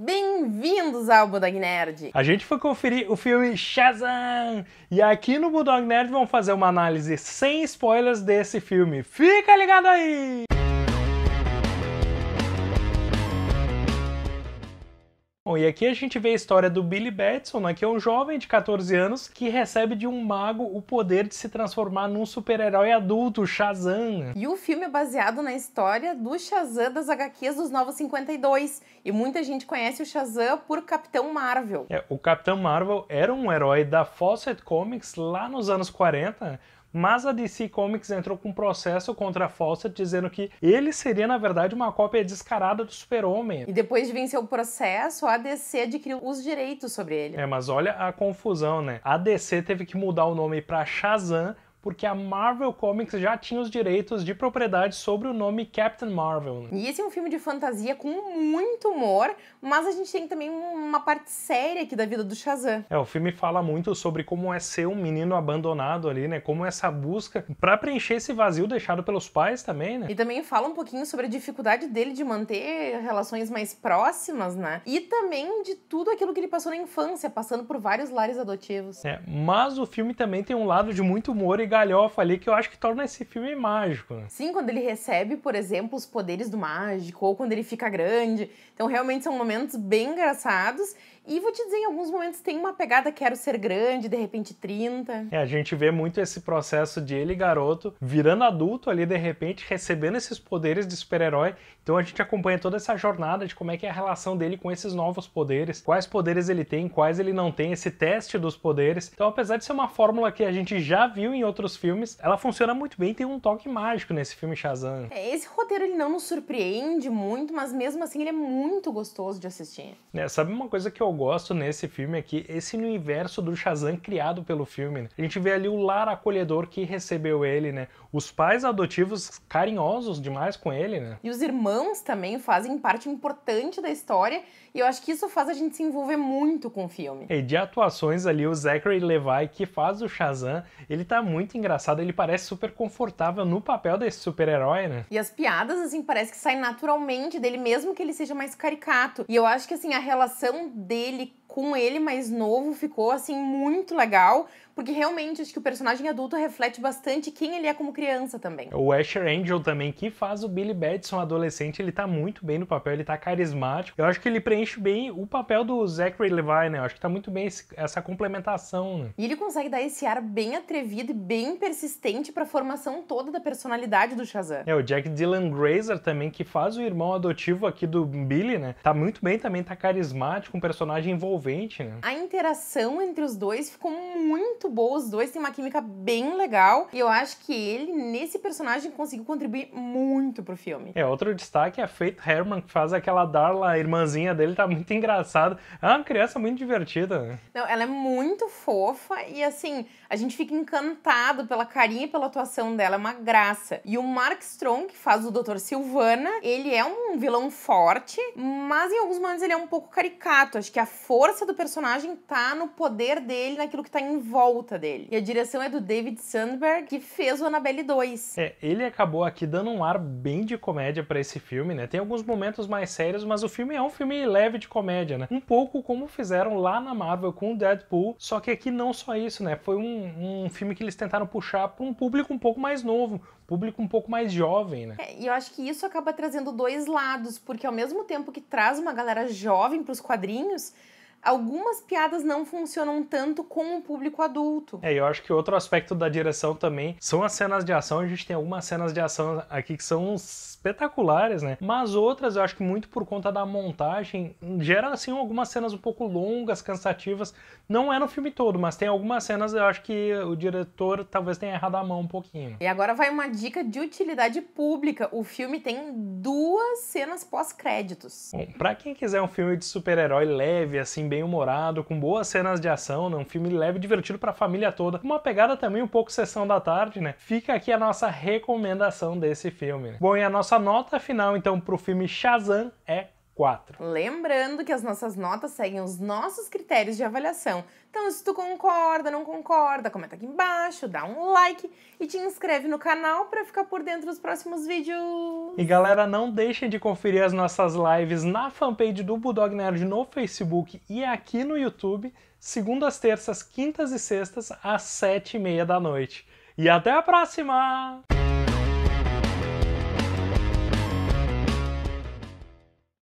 Bem-vindos ao Budog Nerd! A gente foi conferir o filme Shazam! E aqui no Budog Nerd vamos fazer uma análise sem spoilers desse filme. Fica ligado aí! Bom, e aqui a gente vê a história do Billy Batson, né, que é um jovem de 14 anos que recebe de um mago o poder de se transformar num super-herói adulto, Shazam. Né? E o filme é baseado na história do Shazam das HQs dos Novos 52. E muita gente conhece o Shazam por Capitão Marvel. É, o Capitão Marvel era um herói da Fawcett Comics lá nos anos 40, mas a DC Comics entrou com um processo contra a Fawcett dizendo que ele seria, na verdade, uma cópia descarada do Super-Homem. E depois de vencer o processo, a DC adquiriu os direitos sobre ele. É, mas olha a confusão, né? A DC teve que mudar o nome para Shazam porque a Marvel Comics já tinha os direitos de propriedade sobre o nome Captain Marvel. Né? E esse é um filme de fantasia com muito humor, mas a gente tem também uma parte séria aqui da vida do Shazam. É, o filme fala muito sobre como é ser um menino abandonado ali, né? Como essa busca para preencher esse vazio deixado pelos pais também, né? E também fala um pouquinho sobre a dificuldade dele de manter relações mais próximas, né? E também de tudo aquilo que ele passou na infância, passando por vários lares adotivos. É, mas o filme também tem um lado de muito humor e galhofa ali que eu acho que torna esse filme mágico. Né? Sim, quando ele recebe, por exemplo, os poderes do mágico, ou quando ele fica grande. Então, realmente são momentos bem engraçados. E vou te dizer, em alguns momentos tem uma pegada quero ser grande, de repente 30. É, a gente vê muito esse processo de ele, garoto, virando adulto ali, de repente, recebendo esses poderes de super-herói. Então a gente acompanha toda essa jornada de como é que é a relação dele com esses novos poderes, quais poderes ele tem, quais ele não tem, esse teste dos poderes. Então, apesar de ser uma fórmula que a gente já viu em outros outros filmes, ela funciona muito bem, tem um toque mágico nesse filme Shazam. É, esse roteiro ele não nos surpreende muito, mas mesmo assim ele é muito gostoso de assistir. É, sabe uma coisa que eu gosto nesse filme é esse universo do Shazam criado pelo filme, né? a gente vê ali o lar acolhedor que recebeu ele, né? Os pais adotivos carinhosos demais com ele, né? E os irmãos também fazem parte importante da história e eu acho que isso faz a gente se envolver muito com o filme. É, e de atuações ali, o Zachary Levi, que faz o Shazam, ele tá muito muito engraçado, ele parece super confortável no papel desse super-herói, né? E as piadas, assim, parece que saem naturalmente dele, mesmo que ele seja mais caricato. E eu acho que, assim, a relação dele com ele mais novo ficou assim muito legal, porque realmente acho que o personagem adulto reflete bastante quem ele é como criança também. O Asher Angel também que faz o Billy Batson adolescente, ele tá muito bem no papel, ele tá carismático. Eu acho que ele preenche bem o papel do Zachary Levi, né? Eu acho que tá muito bem esse, essa complementação, né? E ele consegue dar esse ar bem atrevido e bem persistente para a formação toda da personalidade do Shazam. É, o Jack Dylan Grazer também que faz o irmão adotivo aqui do Billy, né? Tá muito bem também, tá carismático, um personagem envolvido envolvente, né? A interação entre os dois ficou muito boa, os dois têm uma química bem legal. E eu acho que ele, nesse personagem, conseguiu contribuir muito pro filme. É, outro destaque é a Faith Herman, que faz aquela Darla, a irmãzinha dele, tá muito engraçada. É uma criança muito divertida, né? Não, ela é muito fofa e assim, a gente fica encantado pela carinha e pela atuação dela, é uma graça. E o Mark Strong, que faz o Dr. Silvana, ele é um vilão forte, mas em alguns momentos ele é um pouco caricato. Acho que a força força do personagem tá no poder dele, naquilo que tá em volta dele. E a direção é do David Sandberg, que fez o Annabelle 2. É, ele acabou aqui dando um ar bem de comédia para esse filme, né? Tem alguns momentos mais sérios, mas o filme é um filme leve de comédia, né? Um pouco como fizeram lá na Marvel com o Deadpool, só que aqui não só isso, né? Foi um, um filme que eles tentaram puxar para um público um pouco mais novo, público um pouco mais jovem, né? É, e eu acho que isso acaba trazendo dois lados, porque ao mesmo tempo que traz uma galera jovem para os quadrinhos, algumas piadas não funcionam tanto com o público adulto. É, eu acho que outro aspecto da direção também são as cenas de ação. A gente tem algumas cenas de ação aqui que são espetaculares, né? Mas outras, eu acho que muito por conta da montagem, gera assim algumas cenas um pouco longas, cansativas. Não é no filme todo, mas tem algumas cenas eu acho que o diretor talvez tenha errado a mão um pouquinho. E agora vai uma dica de utilidade pública. O filme tem duas cenas pós-créditos. Bom, para quem quiser um filme de super-herói leve assim, bem humorado, com boas cenas de ação, né? um filme leve e divertido para a família toda. Uma pegada também um pouco sessão da tarde, né? Fica aqui a nossa recomendação desse filme. Né? Bom, e a nossa nota final então para o filme Shazam é 4. Lembrando que as nossas notas seguem os nossos critérios de avaliação. Então, se tu concorda, não concorda, comenta aqui embaixo, dá um like e te inscreve no canal para ficar por dentro dos próximos vídeos. E galera, não deixem de conferir as nossas lives na fanpage do Bulldog Nerd no Facebook e aqui no YouTube, segundas, terças, quintas e sextas, às sete e meia da noite. E até a próxima!